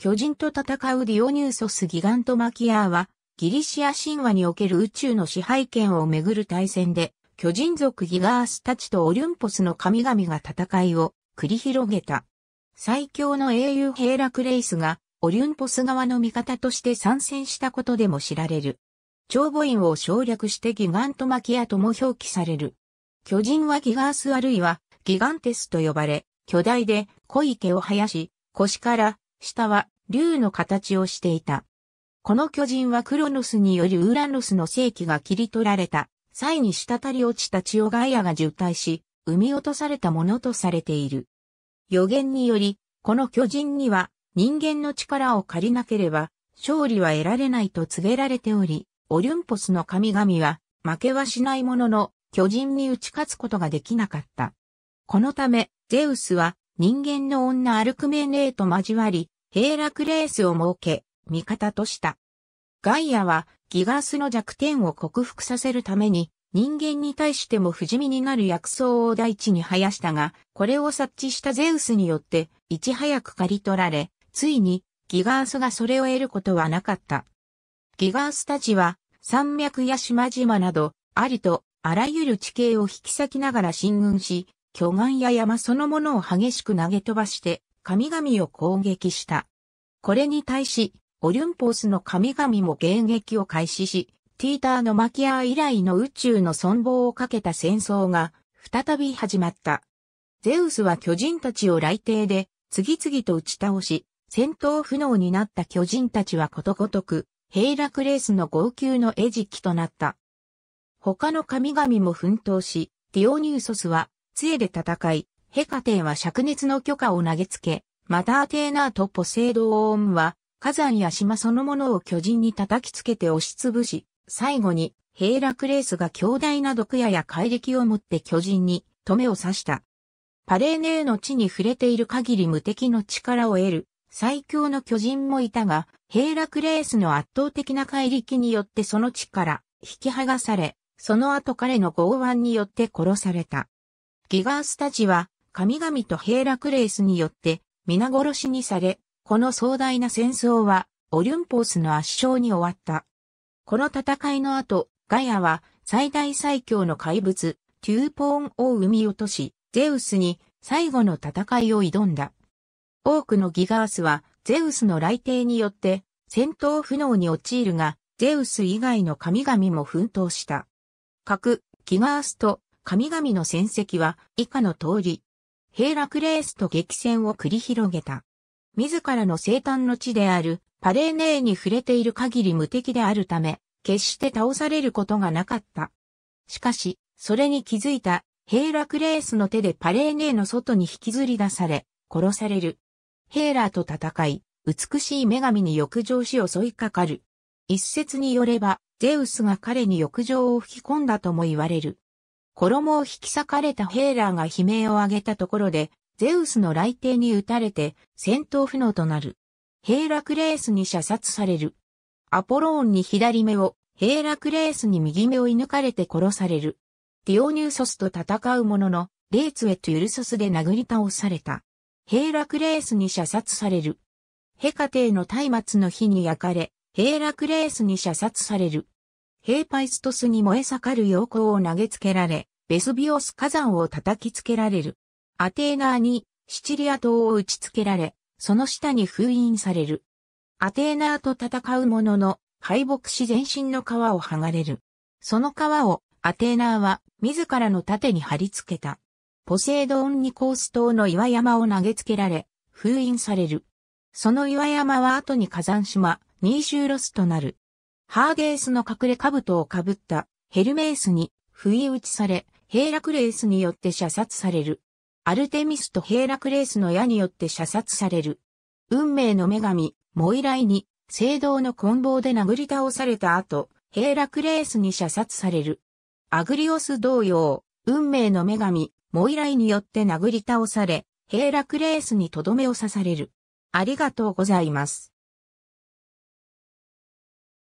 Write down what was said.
巨人と戦うディオニューソス・ギガントマキアーは、ギリシア神話における宇宙の支配権をめぐる対戦で、巨人族ギガースたちとオリュンポスの神々が戦いを繰り広げた。最強の英雄ヘイラクレイスが、オリュンポス側の味方として参戦したことでも知られる。長母院を省略してギガントマキアとも表記される。巨人はギガースあるいはギガンテスと呼ばれ、巨大で濃い毛を生やし、腰から下は竜の形をしていた。この巨人はクロノスによりウーラノスの世紀が切り取られた際に滴り落ちた血をガイアが渋滞し、生み落とされたものとされている。予言により、この巨人には人間の力を借りなければ勝利は得られないと告げられており、オリュンポスの神々は負けはしないものの巨人に打ち勝つことができなかった。このため、ゼウスは人間の女アルクメネーと交わり、平楽レースを設け、味方とした。ガイアはギガースの弱点を克服させるために人間に対しても不死身になる薬草を大地に生やしたが、これを察知したゼウスによっていち早く刈り取られ、ついにギガースがそれを得ることはなかった。ギガースたちは山脈や島々などありとあらゆる地形を引き裂きながら進軍し、巨岩や山そのものを激しく投げ飛ばして神々を攻撃した。これに対し、オリュンポースの神々も迎撃を開始し、ティーターのマキアー以来の宇宙の存亡をかけた戦争が再び始まった。ゼウスは巨人たちを雷帝で次々と打ち倒し、戦闘不能になった巨人たちはことごとく、ヘイラクレースの号泣の餌食となった。他の神々も奮闘し、ディオニューソスは杖で戦い、ヘカテーは灼熱の許可を投げつけ、マターテーナーとポセイドオンは、火山や島そのものを巨人に叩きつけて押しつぶし、最後に、ヘイラクレースが強大な毒矢や怪力を持って巨人に、止めを刺した。パレーネーの地に触れている限り無敵の力を得る、最強の巨人もいたが、ヘイラクレースの圧倒的な怪力によってその地から、引き剥がされ、その後彼の剛腕によって殺された。ギガースたちは神々とヘーラクレースによって皆殺しにされ、この壮大な戦争はオリュンポースの圧勝に終わった。この戦いの後、ガヤは最大最強の怪物、テューポーンを生み落とし、ゼウスに最後の戦いを挑んだ。多くのギガースはゼウスの来帝によって戦闘不能に陥るが、ゼウス以外の神々も奮闘した。各ギガースと神々の戦績は以下の通り、平クレースと激戦を繰り広げた。自らの生誕の地であるパレーネーに触れている限り無敵であるため、決して倒されることがなかった。しかし、それに気づいたヘイラクレースの手でパレーネーの外に引きずり出され、殺される。ヘーラーと戦い、美しい女神に浴場し襲いかかる。一説によれば、ゼウスが彼に浴場を吹き込んだとも言われる。衣を引き裂かれたヘーラーが悲鳴を上げたところで、ゼウスの雷帝に撃たれて戦闘不能となる。ヘーラクレースに射殺される。アポローンに左目を、ヘーラクレースに右目を射抜かれて殺される。ディオニューソスと戦うものの、レーツエとユルソスで殴り倒された。ヘーラクレースに射殺される。ヘカテーの松明の火に焼かれ、ヘーラクレースに射殺される。ヘーパイストスに燃え盛る陽光を投げつけられ、ベスビオス火山を叩きつけられる。アテーナーにシチリア島を打ち付けられ、その下に封印される。アテーナーと戦う者の敗北し全身の皮を剥がれる。その皮をアテーナーは自らの盾に貼り付けた。ポセイドンニコース島の岩山を投げつけられ、封印される。その岩山は後に火山島、ニーシューロスとなる。ハーゲースの隠れ兜をかぶったヘルメースに不意打ちされ、ヘーラクレースによって射殺される。アルテミスとヘーラクレースの矢によって射殺される。運命の女神、モイライに、聖堂の棍棒で殴り倒された後、ヘーラクレースに射殺される。アグリオス同様、運命の女神、モイライによって殴り倒され、ヘーラクレースにとどめを刺される。ありがとうございます。